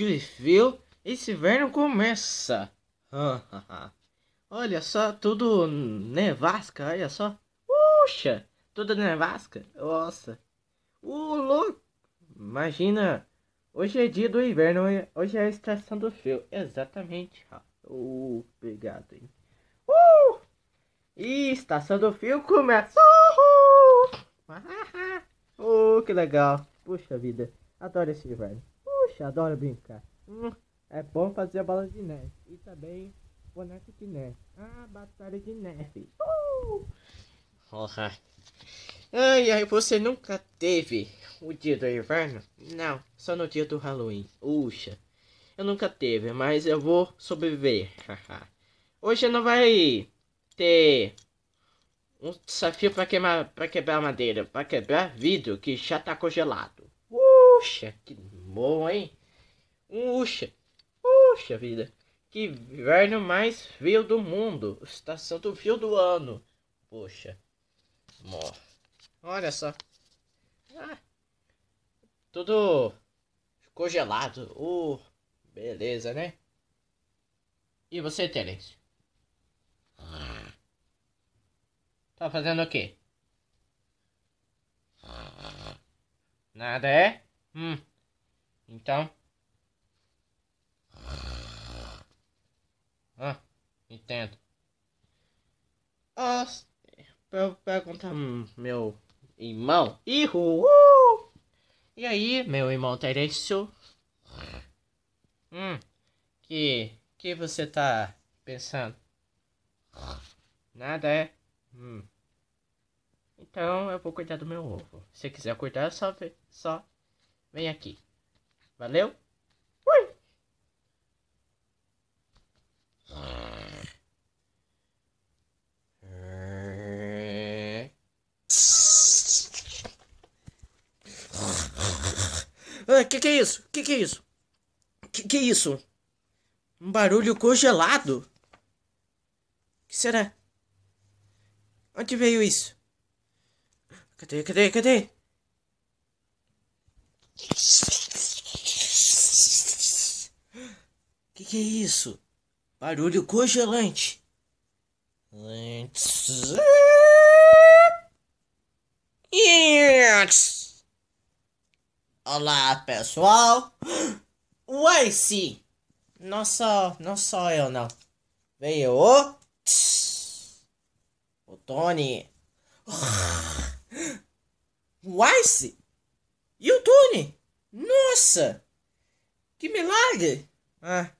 Griffith, esse inverno começa. olha só, tudo nevasca, olha só. Puxa, tudo nevasca. Nossa. O louco. Imagina, hoje é dia do inverno, hoje é a estação do frio. Exatamente. Uh, obrigado, hein. Uh! E estação do frio começa. Uhul! Uh, que legal. Puxa vida, adoro esse inverno. Adoro adora brincar. Hum, é bom fazer a bola de neve. E também boneco de neve. Ah, batalha de neve. Uh! Porra. Ai, ai, você nunca teve o dia do inverno? Não, só no dia do Halloween. Uxa. Eu nunca teve, mas eu vou sobreviver. Hoje não vai ter um desafio para queimar, para quebrar madeira, para quebrar vidro que já tá congelado. Puxa, que Bom, hein? Um uxa Puxa vida. Que inverno mais frio do mundo. Está santo frio do ano. Poxa. Mó. Olha só. Ah, tudo ficou gelado. Uh, beleza, né? E você, Terence? Tá fazendo o quê? Nada é? Hum. Então. Ah, entendo. Ah, eu perguntar hum, meu irmão. Ihu! Uh! E aí, meu irmão Terêncio? Hum, que que você tá pensando? Nada é? Hum. Então eu vou cuidar do meu ovo. Se quiser cuidar, é só, só vem aqui. Valeu? Fui! O ah, que, que é isso? O que, que é isso? O que, que é isso? Um barulho congelado? O que será? Onde veio isso? Cadê, cadê, cadê? que é isso? Barulho congelante. Olá pessoal! Uai, sim! Não só, não só eu não. Veio o. O Tony. O Ice? E o Tony? Nossa! Que milagre! Ah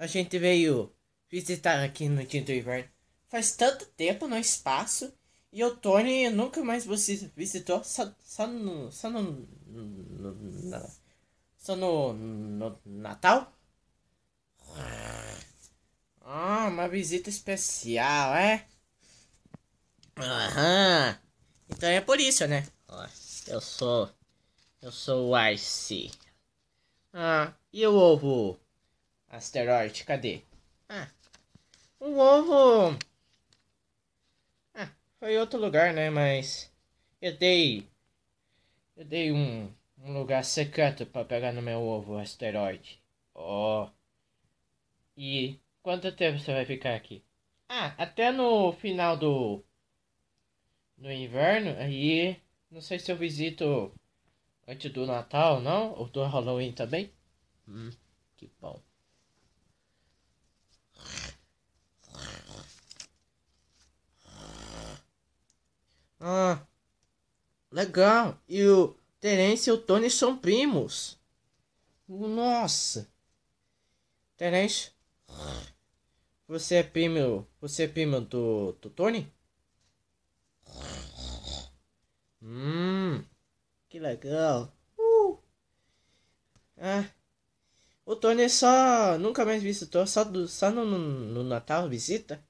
a gente veio visitar aqui no Tinto Inverno. Faz tanto tempo no espaço e o Tony nunca mais você visitou, só, só no. só no. no, no só no, no Natal? Ah, uma visita especial, é? Aham. Então é por isso, né? Eu sou. Eu sou o Arce. Ah, e o ovo? asteroide, cadê? Ah, o ovo... Ah, foi outro lugar, né? Mas eu dei... Eu dei um, um lugar secreto para pegar no meu ovo, asteroide. Oh. E quanto tempo você vai ficar aqui? Ah, até no final do... No inverno, aí... Não sei se eu visito antes do Natal, não? Ou do Halloween também? Hum, que bom. Ah, legal. E o Terence e o Tony são primos. Nossa. Terence, você é primo, você é primo do, do Tony? Hum, que legal. Uh. Ah, o Tony só nunca mais visitou, só, do, só no, no, no Natal visita.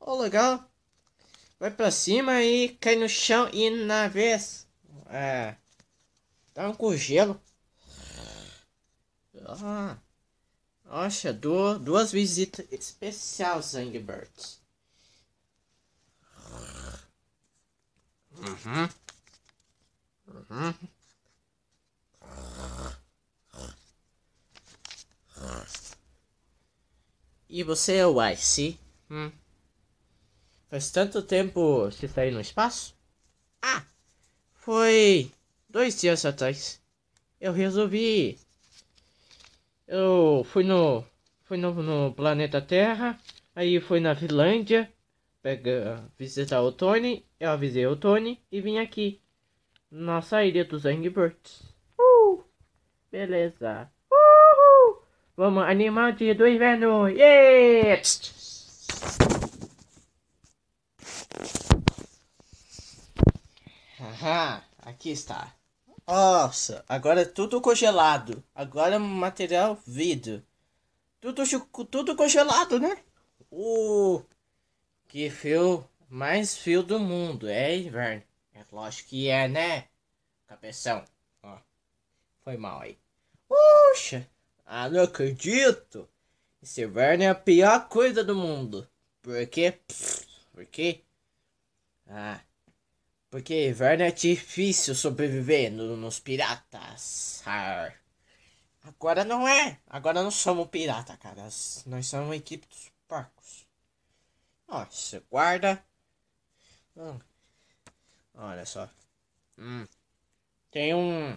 Ô legal. Vai pra cima e cai no chão e na vez. É. Dá um congelo. Ah. Nossa, duas, duas visitas especial, Zangbirds. Uhum. Uhum. E você, é o Ice? Hum. Faz tanto tempo você está aí no espaço? Ah, foi dois dias atrás. Eu resolvi. Eu fui no. Fui no, no planeta Terra, aí fui na Finlândia pega, visitar o Tony. Eu avisei o Tony e vim aqui. Nossa ilha dos Angry Birds. Uh, beleza. Vamos, animante do inverno! Yeah! Aham, aqui está. Nossa, agora é tudo congelado. Agora é material vidro. Tudo, tudo congelado, né? O uh, que fio mais fio do mundo. É inverno. É lógico que é, né? Cabeção. Ó, foi mal aí. Puxa! Ah, não acredito! Esse inverno é a pior coisa do mundo. Por quê? Por quê? Ah, porque inverno é difícil sobreviver no, nos piratas. Arr. Agora não é. Agora não somos pirata, cara. Nós somos uma equipe dos porcos. Nossa, guarda. Hum. Olha só. Hum. Tem um...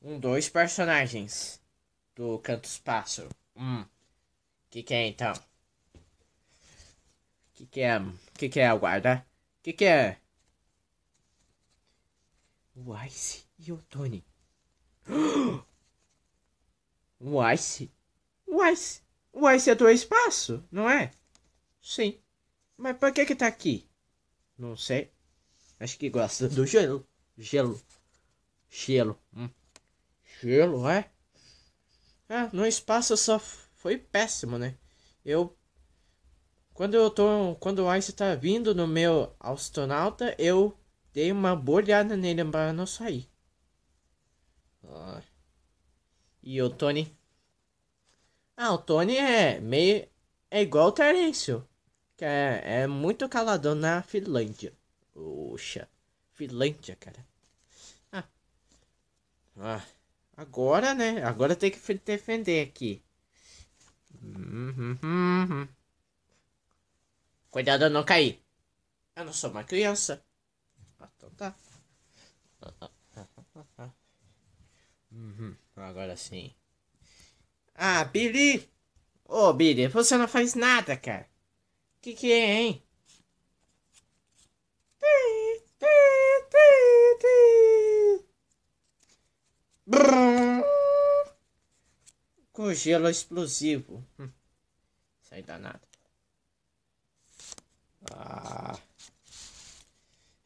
Um, dois personagens do canto espaço Hum. Que que é então? Que que é? Que que é a guarda? Que que é? O Ice e o Tony. O Ice? O Ice? O Ice é do espaço, não é? Sim. Mas por que que tá aqui? Não sei. Acho que gosta do gelo. Gelo. Gelo. Hum. Gelo, é? É, no espaço só foi péssimo, né? Eu. Quando eu tô. Quando o Ice tá vindo no meu astronauta, eu dei uma bolhada nele para não sair. Ah. E o Tony? Ah, o Tony é meio. É igual o Terêncio. Que é, é muito caladão na Finlândia. Oxa. Finlândia, cara. Ah. Ah. Agora, né? Agora tem que defender aqui. Uhum, uhum. Cuidado não cair. Eu não sou uma criança. Ah, então tá. Uhum, agora sim. Ah, Billy! Ô, oh, Billy, você não faz nada, cara. Que que é, hein? Ti, ti, ti, Brrr, com gelo explosivo. Hum, isso aí danado. Ah.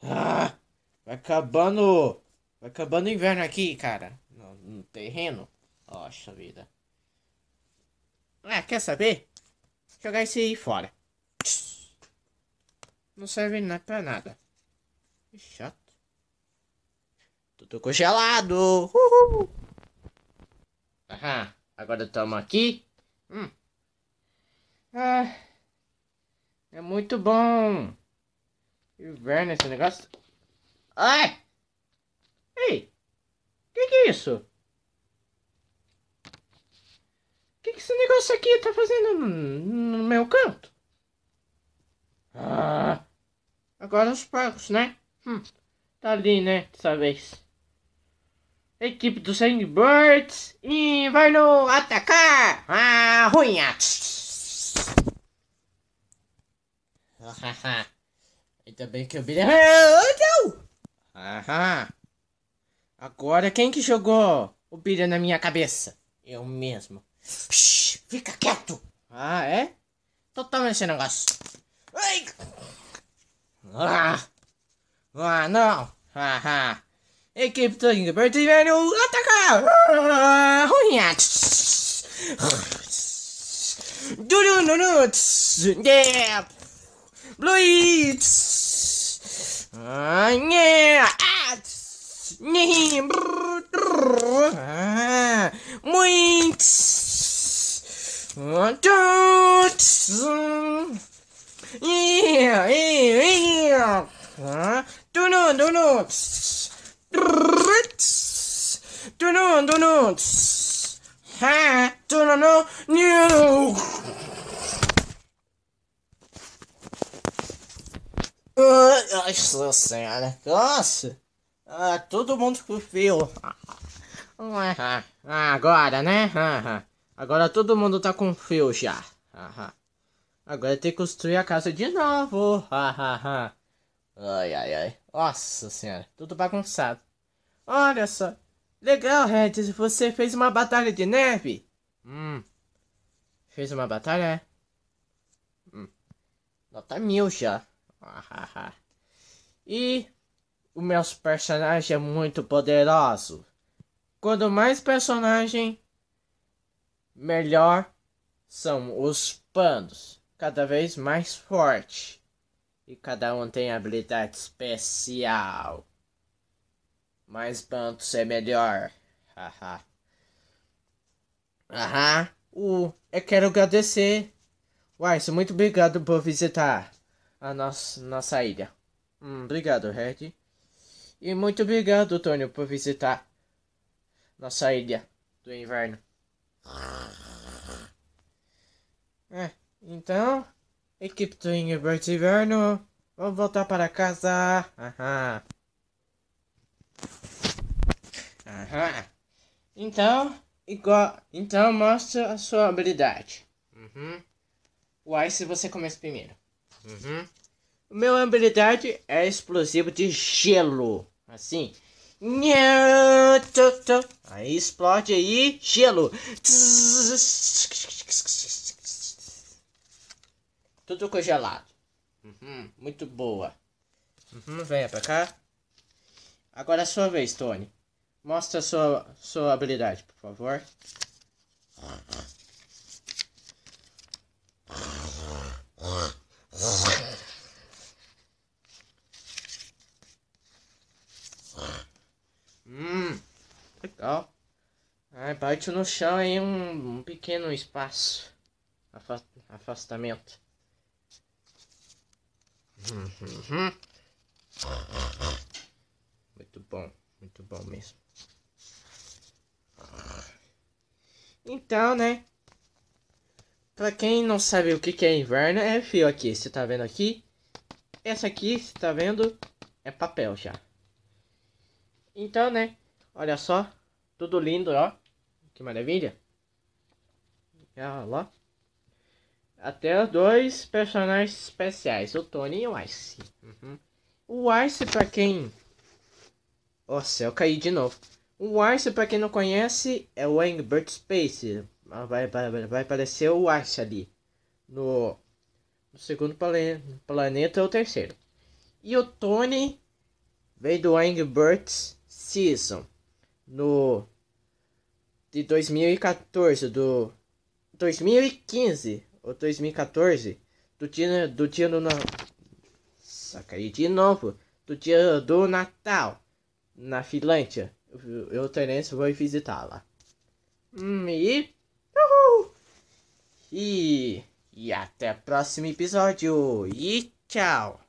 Ah. Vai acabando. Vai acabando o inverno aqui, cara. No, no terreno. Nossa vida. Ah, quer saber? jogar esse aí fora. Não serve nada pra nada. Chato. Tô congelado! Uhul! Aham, agora estamos aqui. Hum. Ah, é muito bom. Inverno esse negócio. Ai! Ei! Que que é isso? Que que esse negócio aqui tá fazendo no, no meu canto? Ah! Agora os porcos, né? Hum, tá ali, né? Dessa vez equipe do Sangbirds e vai no atacar a ruinha. Ainda bem que eu vi. Aham. Agora quem que jogou o bilha na minha cabeça? Eu mesmo. Shhh, fica quieto. Ah, é? Totalmente esse negócio. Ai. Ah, ah não. Aham. It keeps talking about the manual attacker! Oh yeah! Do do no no! Yeah! Bleeds! Yeah! Ah! Yeah! Wait! Don't! Yeah! Yeah! Yeah! Do not! Do not! Nossa senhora, nossa! Ah, todo mundo confiou. Ah, agora, né? Ah, agora todo mundo tá com frio já. Agora tem que construir a casa de novo. Ai, ai, ai. Nossa senhora, tudo bagunçado. Olha só. Legal, Red, você fez uma batalha de neve. Hum. Fez uma batalha? Hum. Nota mil já. Ah, ah, ah. E o meu personagem é muito poderoso. Quanto mais personagem, melhor são os panos. Cada vez mais forte. E cada um tem habilidade especial. Mais pronto, ser é melhor. Haha. Aham. Uh, eu quero agradecer. Wise, muito obrigado por visitar a nossa, nossa ilha. Hum, obrigado, Red. E muito obrigado, Tony, por visitar nossa ilha do inverno. É, então, equipe do Inverno Inverno, vamos voltar para casa. Aham. Ah, então, igual, então mostra a sua habilidade. Uhum. Uai, se você começa primeiro. Uhum. Meu habilidade é explosivo de gelo. Assim. Aí explode aí gelo. Tudo congelado. Uhum. Muito boa. Uhum, venha pra cá. Agora é a sua vez, Tony. Mostra sua, sua habilidade, por favor. Hum, legal. Ai, bate no chão aí um, um pequeno espaço. Afastamento. Uhum. Muito bom, muito bom mesmo. Então, né? Pra quem não sabe o que, é inverno, é fio aqui. Você tá vendo aqui? Essa aqui, você tá vendo? É papel já. Então, né? Olha só. Tudo lindo, ó. Que maravilha. Olha lá. Até dois personagens especiais. O Tony e o Ice. Uhum. O Ice, pra quem... Nossa, eu caí de novo. O Arce, para quem não conhece, é o Engbert Space. Ah, vai, vai, vai aparecer o Arce ali. No, no segundo plane, planeta é ou terceiro. E o Tony vem do Engbert Season. No. De 2014. Do. 2015 ou 2014. Do dia, do dia do. Saca aí de novo. Do dia do Natal. Na Finlândia eu, Terence, vou visitá-la. Hum, e. Uhul! E. E até o próximo episódio! E tchau!